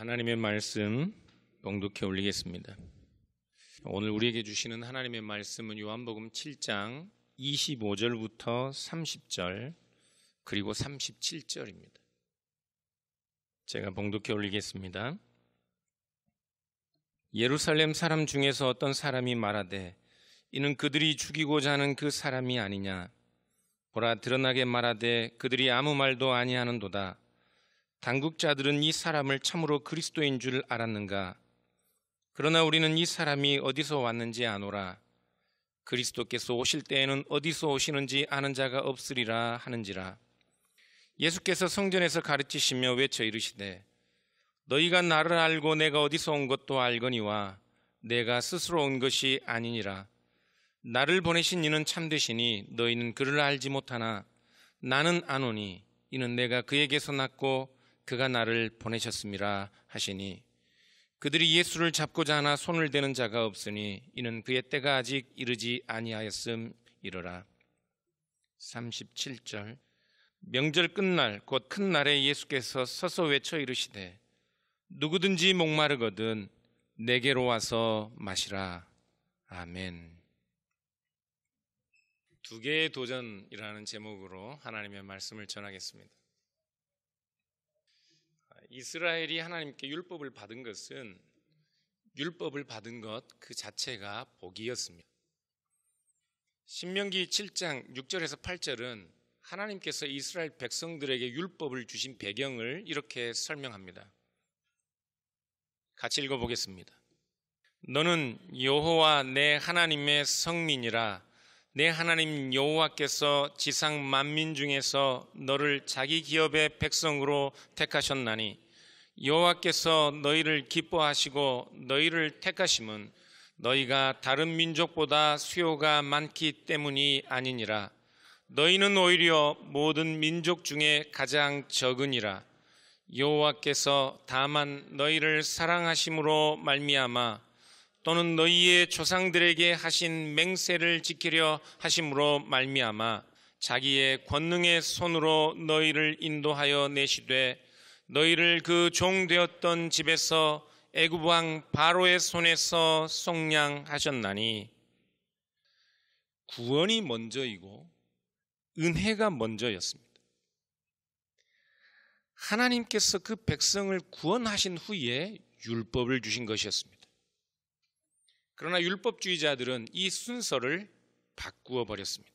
하나님의 말씀 봉독해 올리겠습니다. 오늘 우리에게 주시는 하나님의 말씀은 요한복음 7장 25절부터 30절 그리고 37절입니다. 제가 봉독해 올리겠습니다. 예루살렘 사람 중에서 어떤 사람이 말하되 이는 그들이 죽이고자 하는 그 사람이 아니냐 보라 드러나게 말하되 그들이 아무 말도 아니하는도다 당국자들은 이 사람을 참으로 그리스도인 줄 알았는가? 그러나 우리는 이 사람이 어디서 왔는지 아노라. 그리스도께서 오실 때에는 어디서 오시는지 아는 자가 없으리라 하는지라. 예수께서 성전에서 가르치시며 외쳐 이르시되 너희가 나를 알고 내가 어디서 온 것도 알거니와 내가 스스로 온 것이 아니니라. 나를 보내신 이는 참되시니 너희는 그를 알지 못하나 나는 아노니 이는 내가 그에게서 났고 그가 나를 보내셨습니다 하시니 그들이 예수를 잡고자 하나 손을 대는 자가 없으니 이는 그의 때가 아직 이르지 아니하였음 이러라 37절 명절 끝날 곧 큰 날에 예수께서 서서 외쳐 이르시되 누구든지 목마르거든 내게로 와서 마시라 아멘 두 개의 도전이라는 제목으로 하나님의 말씀을 전하겠습니다. 이스라엘이 하나님께 율법을 받은 것은 율법을 받은 것 그 자체가 복이었습니다. 신명기 7장 6절에서 8절은 하나님께서 이스라엘 백성들에게 율법을 주신 배경을 이렇게 설명합니다. 같이 읽어보겠습니다. 너는 여호와 내 하나님의 성민이라 내 하나님 여호와께서 지상 만민 중에서 너를 자기 기업의 백성으로 택하셨나니 여호와께서 너희를 기뻐하시고 너희를 택하심은 너희가 다른 민족보다 수요가 많기 때문이 아니니라 너희는 오히려 모든 민족 중에 가장 적으니라 여호와께서 다만 너희를 사랑하심으로 말미암아 또는 너희의 조상들에게 하신 맹세를 지키려 하심으로 말미암아 자기의 권능의 손으로 너희를 인도하여 내시되 너희를 그 종 되었던 집에서 애굽 왕 바로의 손에서 속량하셨나니 구원이 먼저이고 은혜가 먼저였습니다. 하나님께서 그 백성을 구원하신 후에 율법을 주신 것이었습니다. 그러나 율법주의자들은 이 순서를 바꾸어 버렸습니다.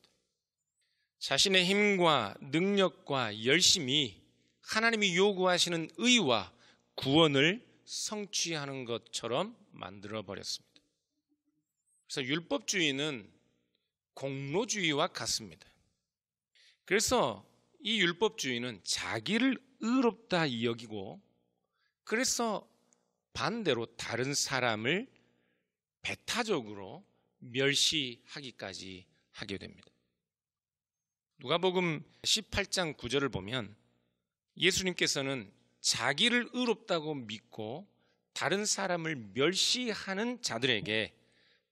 자신의 힘과 능력과 열심이 하나님이 요구하시는 의와 구원을 성취하는 것처럼 만들어 버렸습니다. 그래서 율법주의는 공로주의와 같습니다. 그래서 이 율법주의는 자기를 의롭다 여기고 그래서 반대로 다른 사람을 배타적으로 멸시하기까지 하게 됩니다. 누가복음 18장 9절을 보면 예수님께서는 자기를 의롭다고 믿고 다른 사람을 멸시하는 자들에게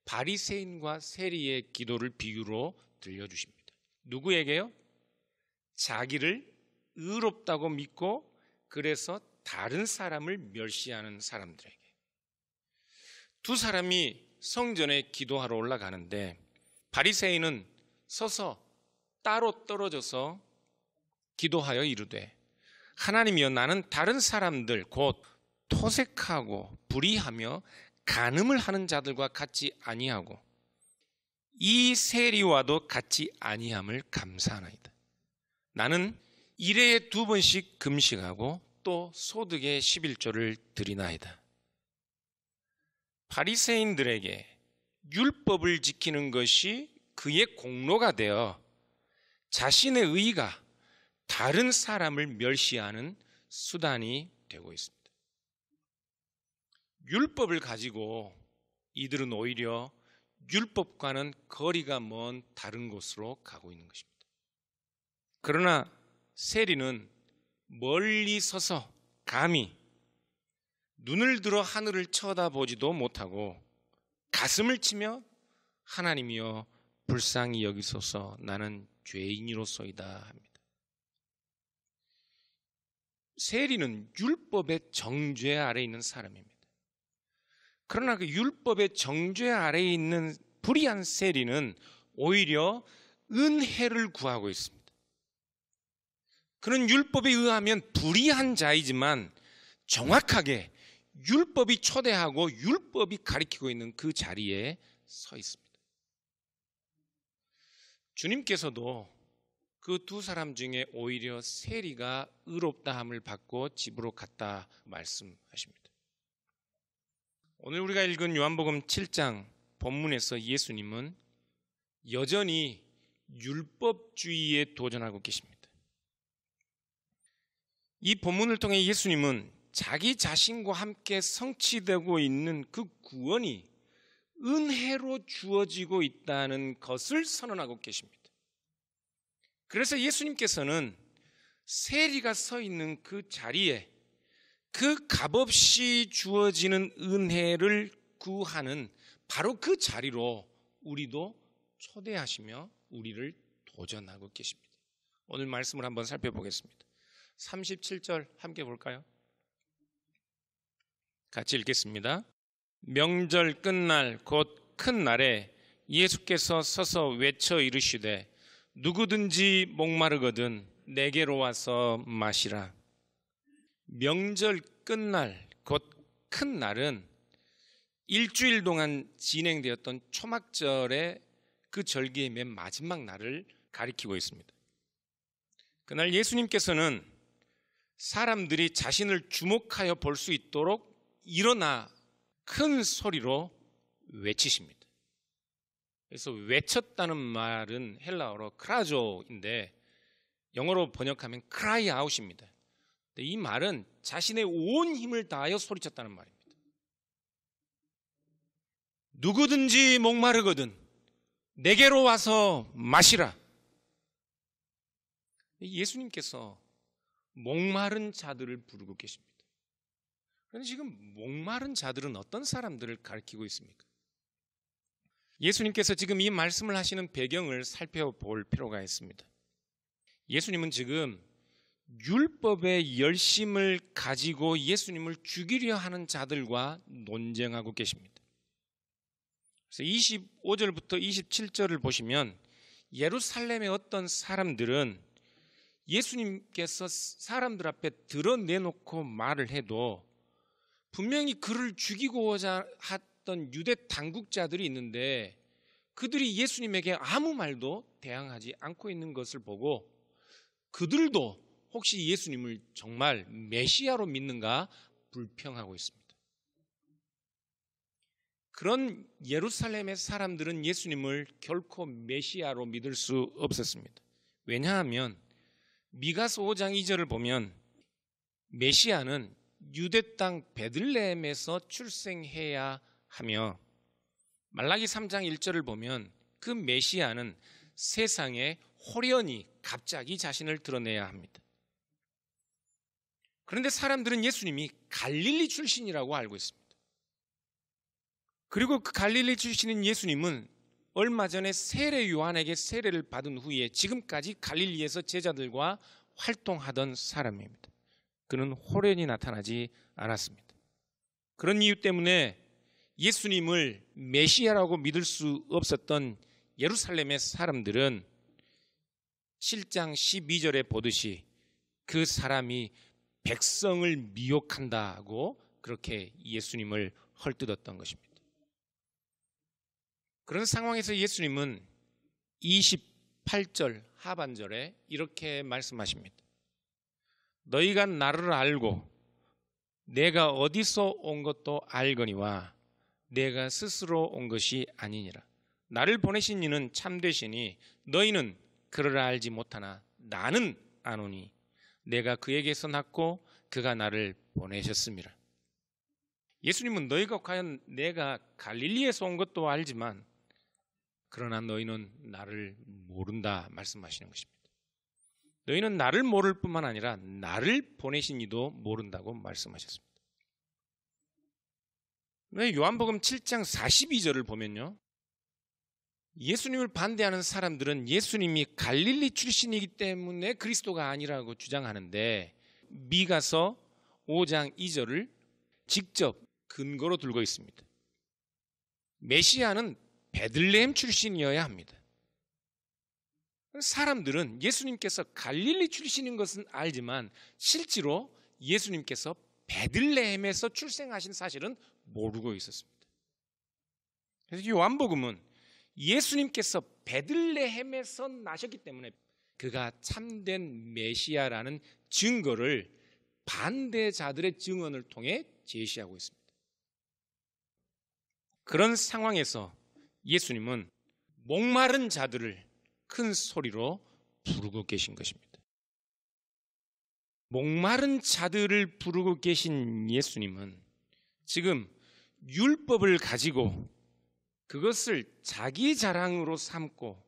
바리새인과 세리의 기도를 비유로 들려주십니다. 누구에게요? 자기를 의롭다고 믿고 그래서 다른 사람을 멸시하는 사람들에게. 두 사람이 성전에 기도하러 올라가는데 바리새인은 서서 따로 떨어져서 기도하여 이르되 하나님이여 나는 다른 사람들 곧 토색하고 불의하며 간음을 하는 자들과 같이 아니하고 이 세리와도 같이 아니함을 감사하나이다. 나는 일에 두 번씩 금식하고 또 소득의 11조를 드리나이다. 바리새인들에게 율법을 지키는 것이 그의 공로가 되어 자신의 의가 다른 사람을 멸시하는 수단이 되고 있습니다. 율법을 가지고 이들은 오히려 율법과는 거리가 먼 다른 곳으로 가고 있는 것입니다. 그러나 세리는 멀리 서서 감히 눈을 들어 하늘을 쳐다보지도 못하고 가슴을 치며 하나님이여 불쌍히 여기소서 나는 죄인이로소이다 합니다. 세리는 율법의 정죄 아래 있는 사람입니다. 그러나 그 율법의 정죄 아래 있는 불의한 세리는 오히려 은혜를 구하고 있습니다. 그는 율법에 의하면 불의한 자이지만 정확하게 율법이 초대하고 율법이 가리키고 있는 그 자리에 서 있습니다. 주님께서도 그 두 사람 중에 오히려 세리가 의롭다함을 받고 집으로 갔다 말씀하십니다. 오늘 우리가 읽은 요한복음 7장 본문에서 예수님은 여전히 율법주의에 도전하고 계십니다. 이 본문을 통해 예수님은 자기 자신과 함께 성취되고 있는 그 구원이 은혜로 주어지고 있다는 것을 선언하고 계십니다. 그래서 예수님께서는 세리가 서 있는 그 자리에 그 값없이 주어지는 은혜를 구하는 바로 그 자리로 우리도 초대하시며 우리를 도전하고 계십니다. 오늘 말씀을 한번 살펴보겠습니다. 37절 함께 볼까요? 같이 읽겠습니다. 명절 끝날 곧 큰 날에 예수께서 서서 외쳐 이르시되 누구든지 목마르거든 내게로 와서 마시라. 명절 끝날 곧 큰 날은 일주일 동안 진행되었던 초막절의 그 절기의 맨 마지막 날을 가리키고 있습니다. 그날 예수님께서는 사람들이 자신을 주목하여 볼 수 있도록 일어나 큰 소리로 외치십니다. 그래서 외쳤다는 말은 헬라어로 크라조인데 영어로 번역하면 cry out입니다. 이 말은 자신의 온 힘을 다하여 소리쳤다는 말입니다. 누구든지 목마르거든 내게로 와서 마시라. 예수님께서 목마른 자들을 부르고 계십니다. 그런데 지금 목마른 자들은 어떤 사람들을 가리키고 있습니까? 예수님께서 지금 이 말씀을 하시는 배경을 살펴볼 필요가 있습니다. 예수님은 지금 율법의 열심을 가지고 예수님을 죽이려 하는 자들과 논쟁하고 계십니다. 그래서 25절부터 27절을 보시면 예루살렘의 어떤 사람들은 예수님께서 사람들 앞에 드러내놓고 말을 해도 분명히 그를 죽이고자 했던 유대 당국자들이 있는데 그들이 예수님에게 아무 말도 대항하지 않고 있는 것을 보고 그들도 혹시 예수님을 정말 메시아로 믿는가 불평하고 있습니다. 그런 예루살렘의 사람들은 예수님을 결코 메시아로 믿을 수 없었습니다. 왜냐하면 미가서 5장 2절을 보면 메시아는 유대 땅 베들레헴에서 출생해야 하며 말라기 3장 1절을 보면 그 메시아는 세상에 홀연히 갑자기 자신을 드러내야 합니다. 그런데 사람들은 예수님이 갈릴리 출신이라고 알고 있습니다. 그리고 그 갈릴리 출신인 예수님은 얼마 전에 세례 요한에게 세례를 받은 후에 지금까지 갈릴리에서 제자들과 활동하던 사람입니다. 그는 호련히 나타나지 않았습니다. 그런 이유 때문에 예수님을 메시아라고 믿을 수 없었던 예루살렘의 사람들은 7장 12절에 보듯이 그 사람이 백성을 미혹한다고 그렇게 예수님을 헐뜯었던 것입니다. 그런 상황에서 예수님은 28절 하반절에 이렇게 말씀하십니다. 너희가 나를 알고 내가 어디서 온 것도 알거니와 내가 스스로 온 것이 아니니라. 나를 보내신 이는 참되시니 너희는 그를 알지 못하나 나는 아노니 내가 그에게서 낳고 그가 나를 보내셨습니다. 예수님은 너희가 과연 내가 갈릴리에서 온 것도 알지만 그러나 너희는 나를 모른다 말씀하시는 것입니다. 너희는 나를 모를 뿐만 아니라 나를 보내신 이도 모른다고 말씀하셨습니다. 요한복음 7장 42절을 보면요. 예수님을 반대하는 사람들은 예수님이 갈릴리 출신이기 때문에 그리스도가 아니라고 주장하는데 미가서 5장 2절을 직접 근거로 들고 있습니다. 메시아는 베들레헴 출신이어야 합니다. 사람들은 예수님께서 갈릴리 출신인 것은 알지만 실제로 예수님께서 베들레헴에서 출생하신 사실은 모르고 있었습니다. 그래서 이 요한복음은 예수님께서 베들레헴에서 나셨기 때문에 그가 참된 메시아라는 증거를 반대자들의 증언을 통해 제시하고 있습니다. 그런 상황에서 예수님은 목마른 자들을 큰 소리로 부르고 계신 것입니다. 목마른 자들을 부르고 계신 예수님은 지금 율법을 가지고 그것을 자기 자랑으로 삼고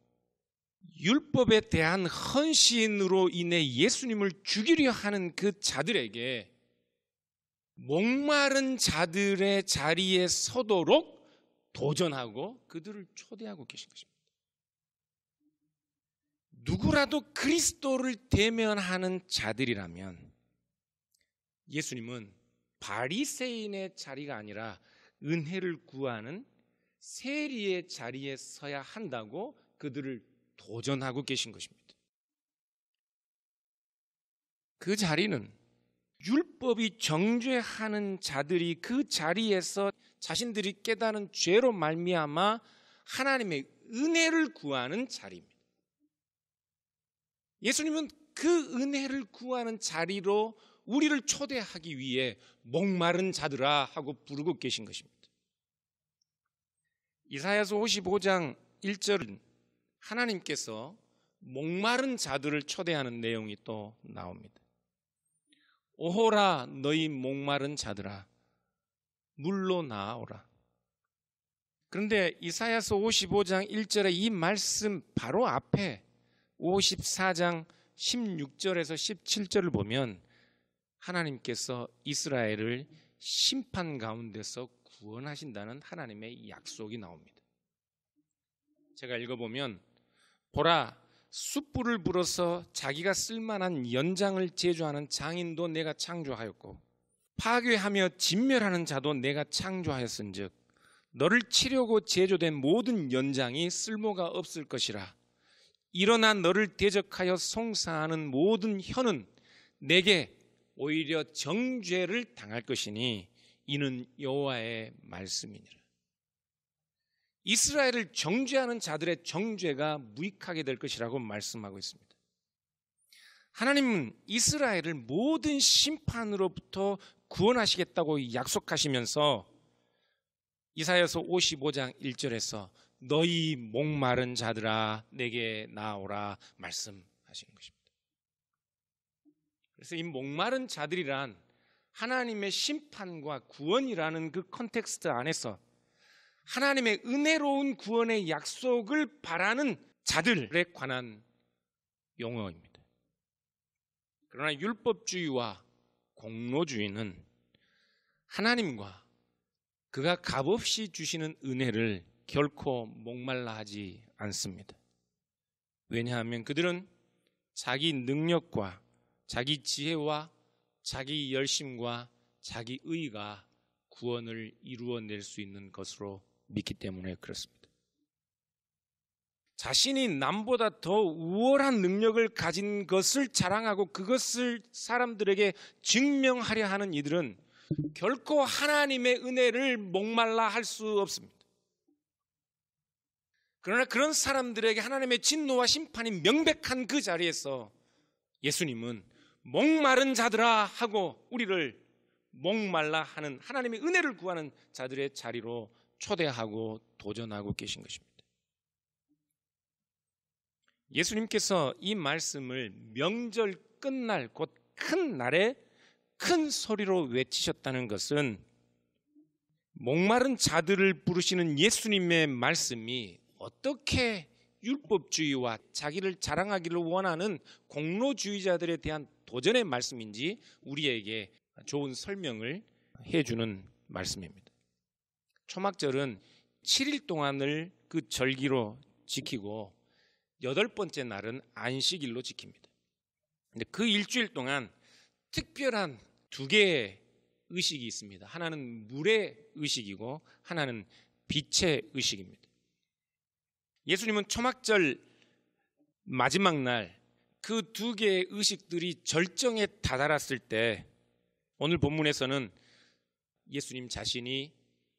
율법에 대한 헌신으로 인해 예수님을 죽이려 하는 그 자들에게 목마른 자들의 자리에 서도록 도전하고 그들을 초대하고 계신 것입니다. 누구라도 그리스도를 대면하는 자들이라면 예수님은 바리새인의 자리가 아니라 은혜를 구하는 세리의 자리에 서야 한다고 그들을 도전하고 계신 것입니다. 그 자리는 율법이 정죄하는 자들이 그 자리에서 자신들이 깨달은 죄로 말미암아 하나님의 은혜를 구하는 자리입니다. 예수님은 그 은혜를 구하는 자리로 우리를 초대하기 위해 목마른 자들아 하고 부르고 계신 것입니다. 이사야서 55장 1절은 하나님께서 목마른 자들을 초대하는 내용이 또 나옵니다. 오호라 너희 목마른 자들아 물로 나오라. 그런데 이사야서 55장 1절의 이 말씀 바로 앞에 54장 16절에서 17절을 보면 하나님께서 이스라엘을 심판 가운데서 구원하신다는 하나님의 약속이 나옵니다. 제가 읽어보면 보라 숯불을 불어서 자기가 쓸만한 연장을 제조하는 장인도 내가 창조하였고 파괴하며 진멸하는 자도 내가 창조하였은즉 너를 치려고 제조된 모든 연장이 쓸모가 없을 것이라 일어나 너를 대적하여 송사하는 모든 혀는 내게 오히려 정죄를 당할 것이니 이는 여호와의 말씀이니라. 이스라엘을 정죄하는 자들의 정죄가 무익하게 될 것이라고 말씀하고 있습니다. 하나님은 이스라엘을 모든 심판으로부터 구원하시겠다고 약속하시면서 이사여서 55장 1절에서 너희 목마른 자들아 내게 나오라 말씀하시는 것입니다. 그래서 이 목마른 자들이란 하나님의 심판과 구원이라는 그 컨텍스트 안에서 하나님의 은혜로운 구원의 약속을 바라는 자들에 관한 용어입니다. 그러나 율법주의와 공로주의는 하나님과 그가 값없이 주시는 은혜를 결코 목말라 하지 않습니다. 왜냐하면 그들은 자기 능력과 자기 지혜와 자기 열심과 자기 의가 구원을 이루어낼 수 있는 것으로 믿기 때문에 그렇습니다. 자신이 남보다 더 우월한 능력을 가진 것을 자랑하고 그것을 사람들에게 증명하려 하는 이들은 결코 하나님의 은혜를 목말라 할 수 없습니다. 그러나 그런 사람들에게 하나님의 진노와 심판이 명백한 그 자리에서 예수님은 목마른 자들아 하고 우리를 목말라 하는 하나님의 은혜를 구하는 자들의 자리로 초대하고 도전하고 계신 것입니다. 예수님께서 이 말씀을 명절 끝날 곧 큰 날에 큰 소리로 외치셨다는 것은 목마른 자들을 부르시는 예수님의 말씀이 어떻게 율법주의와 자기를 자랑하기를 원하는 공로주의자들에 대한 도전의 말씀인지 우리에게 좋은 설명을 해주는 말씀입니다. 초막절은 7일 동안을 그 절기로 지키고 여덟 번째 날은 안식일로 지킵니다. 근데 그 일주일 동안 특별한 두 개의 의식이 있습니다. 하나는 물의 의식이고 하나는 빛의 의식입니다. 예수님은 초막절 마지막 날 그 두 개의 의식들이 절정에 다다랐을 때 오늘 본문에서는 예수님 자신이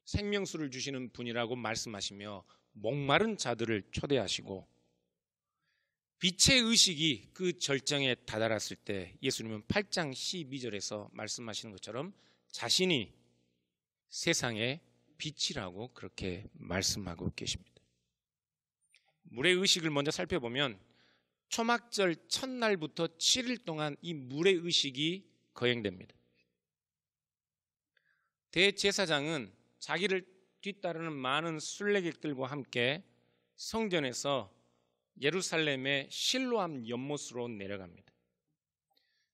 생명수를 주시는 분이라고 말씀하시며 목마른 자들을 초대하시고 빛의 의식이 그 절정에 다다랐을 때 예수님은 8장 12절에서 말씀하시는 것처럼 자신이 세상의 빛이라고 그렇게 말씀하고 계십니다. 물의 의식을 먼저 살펴보면 초막절 첫날부터 7일 동안 이 물의 의식이 거행됩니다. 대제사장은 자기를 뒤따르는 많은 순례객들과 함께 성전에서 예루살렘의 실로암 연못으로 내려갑니다.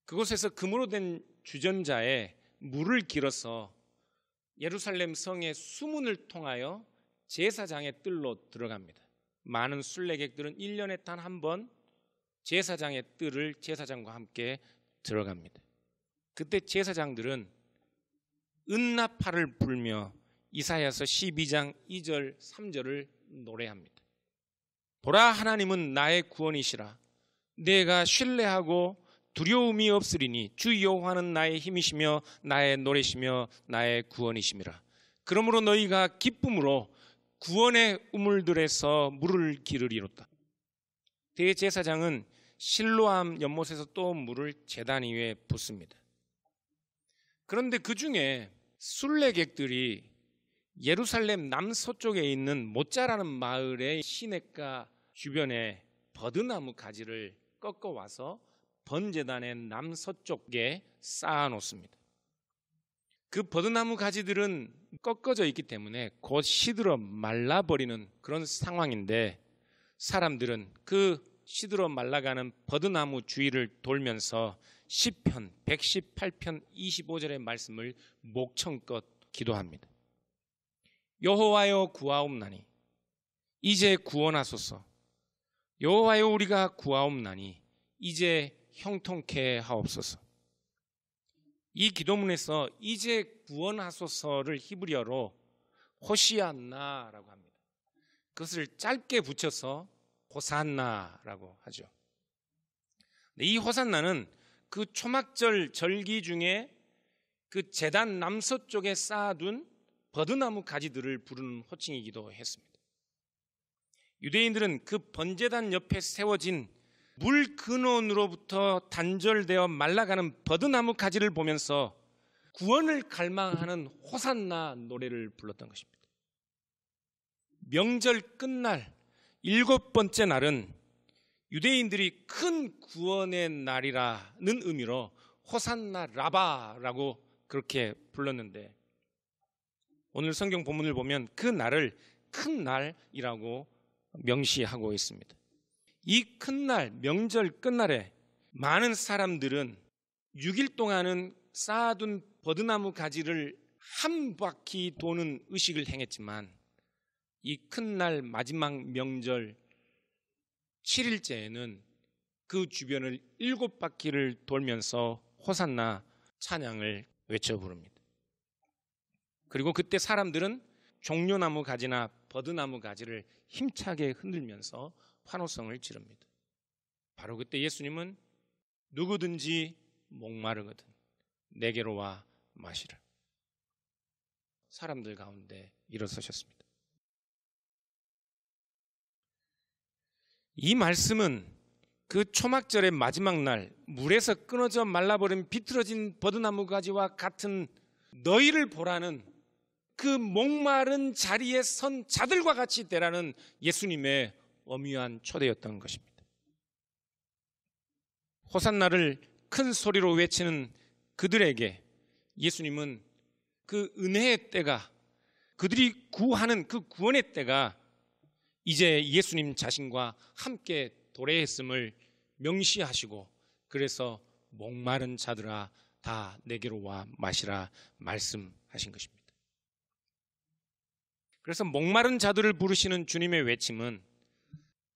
그곳에서 금으로 된 주전자에 물을 길어서 예루살렘 성의 수문을 통하여 제사장의 뜰로 들어갑니다. 많은 순례객들은 1년에 단 한 번 제사장의 뜰을 제사장과 함께 들어갑니다. 그때 제사장들은 은나파를 불며 이사야서 12장 2절 3절을 노래합니다. 보라 하나님은 나의 구원이시라. 내가 신뢰하고 두려움이 없으리니 주 여호와는 나의 힘이시며 나의 노래시며 나의 구원이심이라. 그러므로 너희가 기쁨으로 구원의 우물들에서 물을 기르리로다. 대제사장은 실로암 연못에서 또 물을 재단 위에 붓습니다. 그런데 그 중에 순례객들이 예루살렘 남서쪽에 있는 모짜라는 마을의 시냇가 주변에 버드나무 가지를 꺾어 와서 번제단의 남서쪽에 쌓아 놓습니다. 그 버드나무 가지들은 꺾어져 있기 때문에 곧 시들어 말라버리는 그런 상황인데 사람들은 그 시들어 말라가는 버드나무 주위를 돌면서 10편, 118편, 25절의 말씀을 목청껏 기도합니다. 여호와여 구하옵나니 이제 구원하소서 여호와여 우리가 구하옵나니 이제 형통케 하옵소서. 이 기도문에서 이제 구원하소서를 히브리어로 호시안나라고 합니다. 그것을 짧게 붙여서 호산나라고 하죠. 이 호산나는 그 초막절 절기 중에 그 재단 남서쪽에 쌓아둔 버드나무 가지들을 부르는 호칭이기도 했습니다. 유대인들은 그 번제단 옆에 세워진 물 근원으로부터 단절되어 말라가는 버드나무 가지를 보면서 구원을 갈망하는 호산나 노래를 불렀던 것입니다. 명절 끝날 일곱 번째 날은 유대인들이 큰 구원의 날이라는 의미로 호산나 라바라고 그렇게 불렀는데 오늘 성경 본문을 보면 그 날을 큰 날이라고 명시하고 있습니다. 이 큰 날, 명절 끝날에 많은 사람들은 6일 동안은 쌓아둔 버드나무 가지를 한 바퀴 도는 의식을 행했지만 이 큰 날 마지막 명절 7일째에는 그 주변을 일곱 바퀴를 돌면서 호산나 찬양을 외쳐 부릅니다. 그리고 그때 사람들은 종려나무 가지나 버드나무 가지를 힘차게 흔들면서 환호성을 지릅니다. 바로 그때 예수님은 누구든지 목마르거든 내게로 와 마시라. 사람들 가운데 일어서셨습니다. 이 말씀은 그 초막절의 마지막 날 물에서 끊어져 말라버린 비틀어진 버드나무 가지와 같은 너희를 보라는 그 목마른 자리에 선 자들과 같이 되라는 예수님의 엄유한 초대였던 것입니다. 호산나를 큰 소리로 외치는 그들에게 예수님은 그 은혜의 때가 그들이 구하는 그 구원의 때가 이제 예수님 자신과 함께 도래했음을 명시하시고 그래서 목마른 자들아 다 내게로 와 마시라 말씀하신 것입니다. 그래서 목마른 자들을 부르시는 주님의 외침은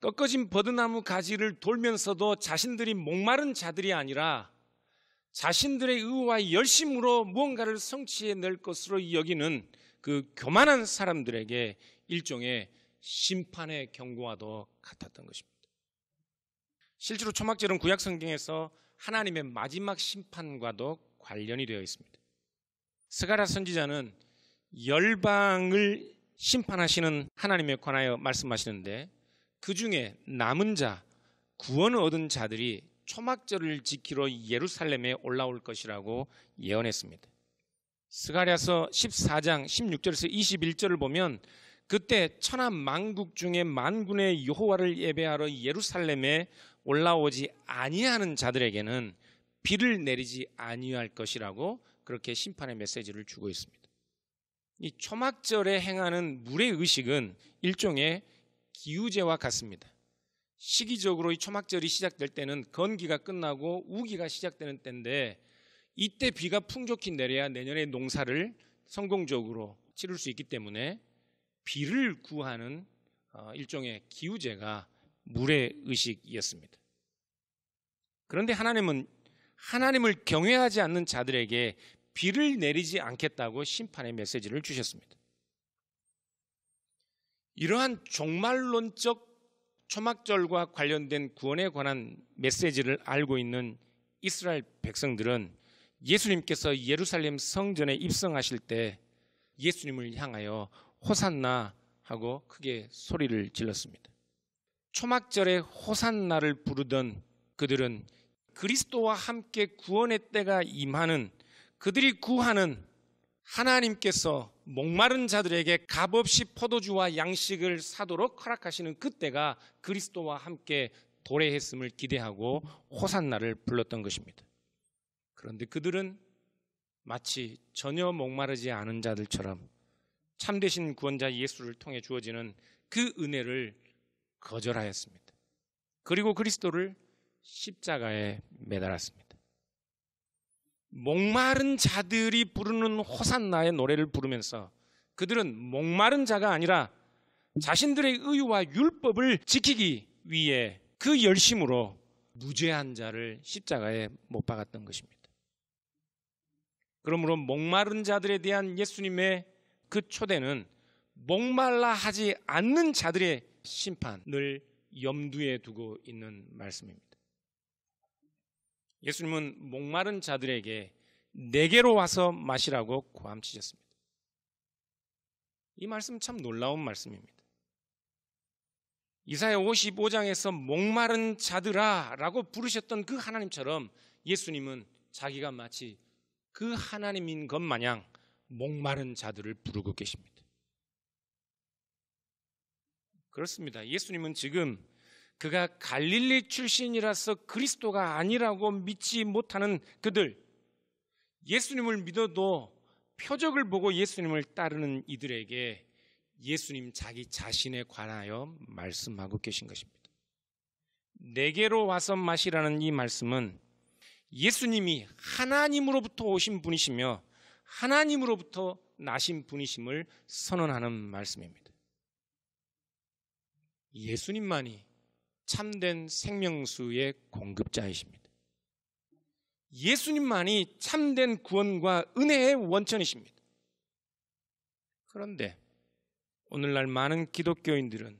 꺾어진 버드나무 가지를 돌면서도 자신들이 목마른 자들이 아니라 자신들의 의와 열심으로 무언가를 성취해낼 것으로 여기는 그 교만한 사람들에게 일종의 심판의 경고와도 같았던 것입니다. 실제로 초막절은 구약 성경에서 하나님의 마지막 심판과도 관련이 되어 있습니다. 스가라 선지자는 열방을 심판하시는 하나님에 관하여 말씀하시는데 그 중에 남은 자, 구원을 얻은 자들이 초막절을 지키러 예루살렘에 올라올 것이라고 예언했습니다. 스가랴서 14장 16절에서 21절을 보면 그때 천하 만국 중에 만군의 여호와를 예배하러 예루살렘에 올라오지 아니하는 자들에게는 비를 내리지 아니할 것이라고 그렇게 심판의 메시지를 주고 있습니다. 이 초막절에 행하는 물의 의식은 일종의 기우제와 같습니다. 시기적으로 이 초막절이 시작될 때는 건기가 끝나고 우기가 시작되는 때인데 이때 비가 풍족히 내려야 내년에 농사를 성공적으로 치를 수 있기 때문에 비를 구하는 어, 일종의 기우제가 물의 의식이었습니다. 그런데 하나님은 하나님을 경외하지 않는 자들에게 비를 내리지 않겠다고 심판의 메시지를 주셨습니다. 이러한 종말론적 초막절과 관련된 구원에 관한 메시지를 알고 있는 이스라엘 백성들은 예수님께서 예루살렘 성전에 입성하실 때 예수님을 향하여 호산나 하고 크게 소리를 질렀습니다. 초막절에 호산나를 부르던 그들은 그리스도와 함께 구원의 때가 임하는 그들이 구하는 하나님께서 목마른 자들에게 값없이 포도주와 양식을 사도록 허락하시는 그때가 그리스도와 함께 도래했음을 기대하고 호산나를 불렀던 것입니다. 그런데 그들은 마치 전혀 목마르지 않은 자들처럼 참되신 구원자 예수를 통해 주어지는 그 은혜를 거절하였습니다. 그리고 그리스도를 십자가에 매달았습니다. 목마른 자들이 부르는 호산나의 노래를 부르면서 그들은 목마른 자가 아니라 자신들의 의와 율법을 지키기 위해 그 열심으로 무죄한 자를 십자가에 못 박았던 것입니다. 그러므로 목마른 자들에 대한 예수님의 그 초대는 목말라 하지 않는 자들의 심판을 염두에 두고 있는 말씀입니다. 예수님은 목마른 자들에게 내게로 와서 마시라고 고함치셨습니다. 이 말씀 참 놀라운 말씀입니다. 이사야 55장에서 목마른 자들아 라고 부르셨던 그 하나님처럼 예수님은 자기가 마치 그 하나님인 것 마냥 목마른 자들을 부르고 계십니다. 그렇습니다. 예수님은 지금 그가 갈릴리 출신이라서 그리스도가 아니라고 믿지 못하는 그들, 예수님을 믿어도 표적을 보고 예수님을 따르는 이들에게 예수님 자기 자신에 관하여 말씀하고 계신 것입니다. 내게로 와서 마시라는 이 말씀은 예수님이 하나님으로부터 오신 분이시며 하나님으로부터 나신 분이심을 선언하는 말씀입니다. 예수님만이 참된 생명수의 공급자이십니다. 예수님만이 참된 구원과 은혜의 원천이십니다. 그런데 오늘날 많은 기독교인들은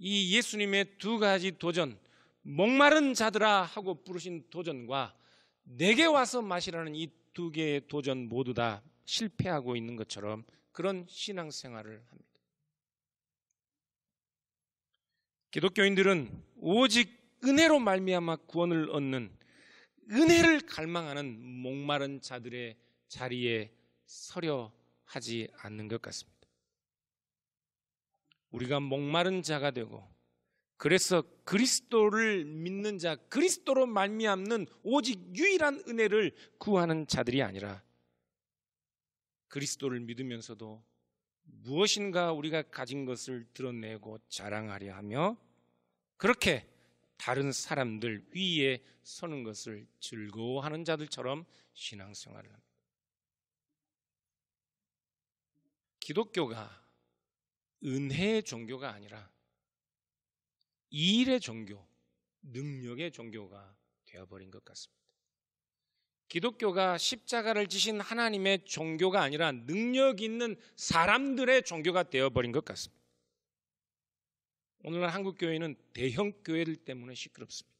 이 예수님의 두 가지 도전, 목마른 자들아 하고 부르신 도전과 내게 와서 마시라는 이 두 개의 도전 모두 다 실패하고 있는 것처럼 그런 신앙생활을 합니다. 기독교인들은 오직 은혜로 말미암아 구원을 얻는 은혜를 갈망하는 목마른 자들의 자리에 서려 하지 않는 것 같습니다. 우리가 목마른 자가 되고 그래서 그리스도를 믿는 자, 그리스도로 말미암는 오직 유일한 은혜를 구하는 자들이 아니라 그리스도를 믿으면서도 무엇인가 우리가 가진 것을 드러내고 자랑하려 하며 그렇게 다른 사람들 위에 서는 것을 즐거워하는 자들처럼 신앙생활을 합니다. 기독교가 은혜의 종교가 아니라 이 일의 종교, 능력의 종교가 되어버린 것 같습니다. 기독교가 십자가를 지신 하나님의 종교가 아니라 능력 있는 사람들의 종교가 되어버린 것 같습니다. 오늘날 한국 교회는 대형 교회들 때문에 시끄럽습니다.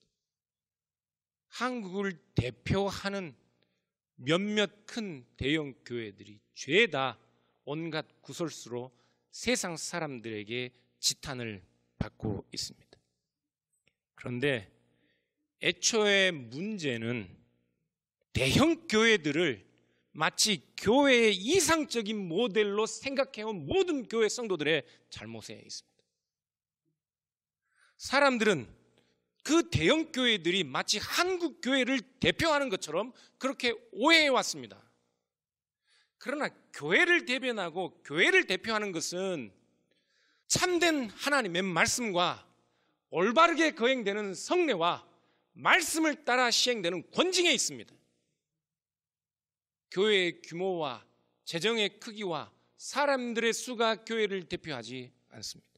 한국을 대표하는 몇몇 큰 대형 교회들이 죄다 온갖 구설수로 세상 사람들에게 지탄을 받고 있습니다. 그런데 애초에 문제는 대형 교회들을 마치 교회의 이상적인 모델로 생각해온 모든 교회 성도들의 잘못에 있습니다. 사람들은 그 대형 교회들이 마치 한국 교회를 대표하는 것처럼 그렇게 오해해 왔습니다. 그러나 교회를 대변하고 교회를 대표하는 것은 참된 하나님의 말씀과 올바르게 거행되는 성례와 말씀을 따라 시행되는 권징에 있습니다. 교회의 규모와 재정의 크기와 사람들의 수가 교회를 대표하지 않습니다.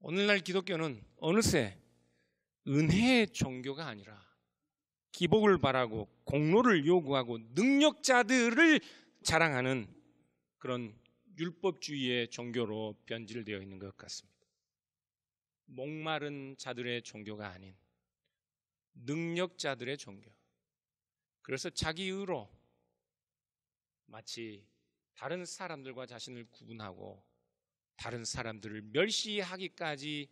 오늘날 기독교는 어느새 은혜의 종교가 아니라 기복을 바라고 공로를 요구하고 능력자들을 자랑하는 그런 율법주의의 종교로 변질되어 있는 것 같습니다. 목마른 자들의 종교가 아닌 능력자들의 종교. 그래서 자기 의로 마치 다른 사람들과 자신을 구분하고 다른 사람들을 멸시하기까지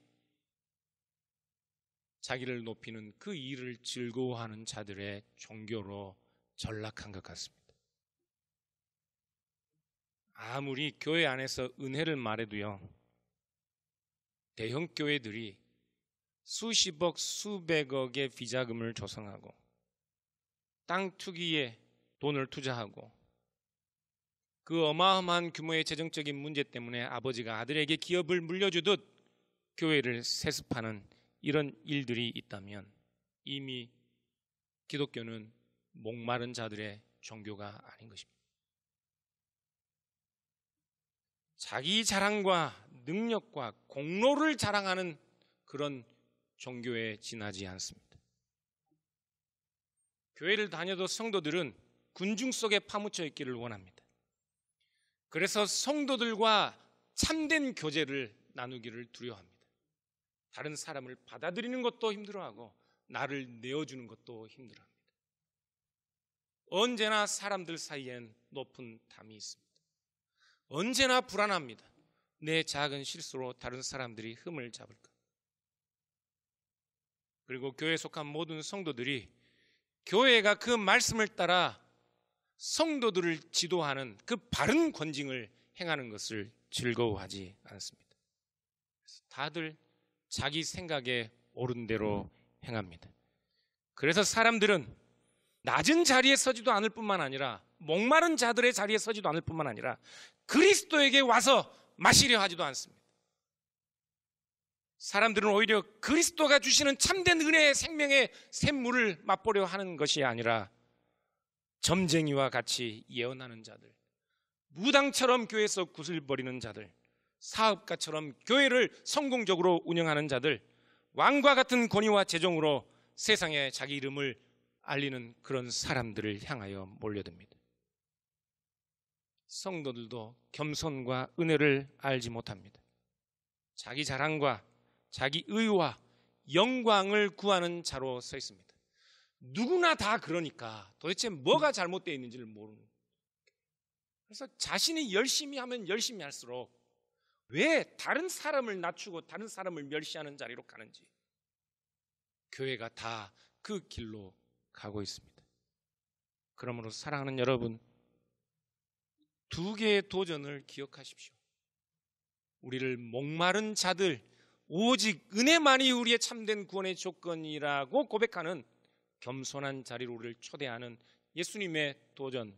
자기를 높이는 그 일을 즐거워하는 자들의 종교로 전락한 것 같습니다. 아무리 교회 안에서 은혜를 말해도요, 대형 교회들이 수십억, 수백억의 비자금을 조성하고 땅 투기에 돈을 투자하고 그 어마어마한 규모의 재정적인 문제 때문에 아버지가 아들에게 기업을 물려주듯 교회를 세습하는 이런 일들이 있다면 이미 기독교는 목마른 자들의 종교가 아닌 것입니다. 자기 자랑과 능력과 공로를 자랑하는 그런 종교에 지나지 않습니다. 교회를 다녀도 성도들은 군중 속에 파묻혀 있기를 원합니다. 그래서 성도들과 참된 교제를 나누기를 두려워합니다. 다른 사람을 받아들이는 것도 힘들어하고 나를 내어주는 것도 힘들어합니다. 언제나 사람들 사이엔 높은 담이 있습니다. 언제나 불안합니다. 내 작은 실수로 다른 사람들이 흠을 잡을까. 그리고 교회에 속한 모든 성도들이 교회가 그 말씀을 따라 성도들을 지도하는 그 바른 권징을 행하는 것을 즐거워하지 않습니다. 다들 자기 생각에 옳은 대로 행합니다. 그래서 사람들은 낮은 자리에 서지도 않을 뿐만 아니라 목마른 자들의 자리에 서지도 않을 뿐만 아니라 그리스도에게 와서 마시려 하지도 않습니다. 사람들은 오히려 그리스도가 주시는 참된 은혜의 생명의 샘물을 맛보려 하는 것이 아니라 점쟁이와 같이 예언하는 자들, 무당처럼 교회에서 구슬버리는 자들, 사업가처럼 교회를 성공적으로 운영하는 자들, 왕과 같은 권위와 재정으로 세상에 자기 이름을 알리는 그런 사람들을 향하여 몰려듭니다. 성도들도 겸손과 은혜를 알지 못합니다. 자기 자랑과 자기 의와 영광을 구하는 자로 서 있습니다. 누구나 다 그러니까 도대체 뭐가 잘못되어 있는지를 모르는 그래서 자신이 열심히 하면 열심히 할수록 왜 다른 사람을 낮추고 다른 사람을 멸시하는 자리로 가는지 교회가 다 그 길로 가고 있습니다. 그러므로 사랑하는 여러분 두 개의 도전을 기억하십시오. 우리를 목마른 자들 오직 은혜만이 우리의 참된 구원의 조건이라고 고백하는 겸손한 자리로 우리를 초대하는 예수님의 도전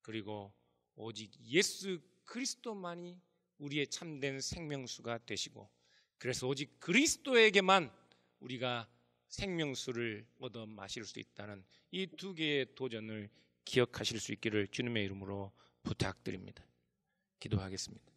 그리고 오직 예수 그리스도만이 우리의 참된 생명수가 되시고 그래서 오직 그리스도에게만 우리가 생명수를 얻어 마실 수 있다는 이 두 개의 도전을 기억하실 수 있기를 주님의 이름으로 부탁드립니다. 기도하겠습니다.